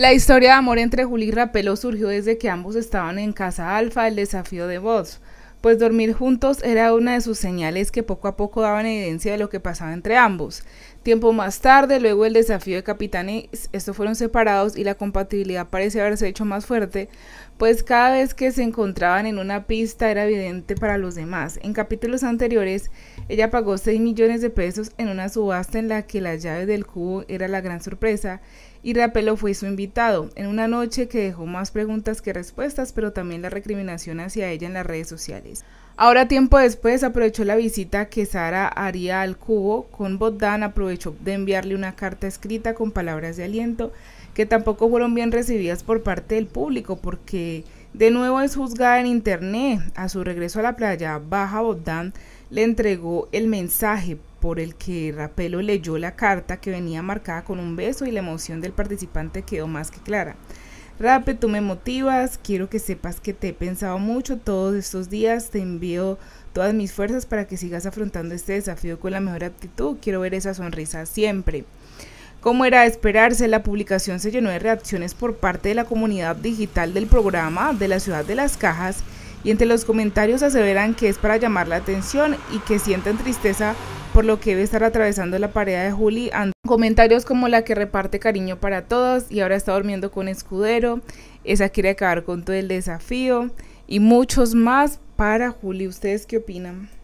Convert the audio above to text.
La historia de amor entre Juli y Rapelo surgió desde que ambos estaban en Casa Alfa, el desafío de voz, pues dormir juntos era una de sus señales que poco a poco daban evidencia de lo que pasaba entre ambos. Tiempo más tarde, luego el desafío de capitanes, estos fueron separados y la compatibilidad parece haberse hecho más fuerte, pues cada vez que se encontraban en una pista era evidente para los demás. En capítulos anteriores, ella pagó 6 millones de pesos en una subasta en la que la llave del cubo era la gran sorpresa y Rapelo fue su invitado, en una noche que dejó más preguntas que respuestas, pero también la recriminación hacia ella en las redes sociales. Ahora tiempo después aprovechó la visita que Sara haría al cubo con Boddan aprovechó de enviarle una carta escrita con palabras de aliento que tampoco fueron bien recibidas por parte del público porque de nuevo es juzgada en internet. A su regreso a la playa Baja Bodán le entregó el mensaje por el que Rapelo leyó la carta que venía marcada con un beso y la emoción del participante quedó más que clara. Rape, tú me motivas, quiero que sepas que te he pensado mucho todos estos días, te envío todas mis fuerzas para que sigas afrontando este desafío con la mejor actitud, quiero ver esa sonrisa siempre. Como era de esperarse, la publicación se llenó de reacciones por parte de la comunidad digital del programa de la ciudad de las cajas y entre los comentarios aseveran que es para llamar la atención y que sienten tristeza por lo que debe estar atravesando la pareja de Juli. Comentarios como la que reparte cariño para todos y ahora está durmiendo con Escudero, esa quiere acabar con todo el desafío y muchos más para Juli. ¿Ustedes qué opinan?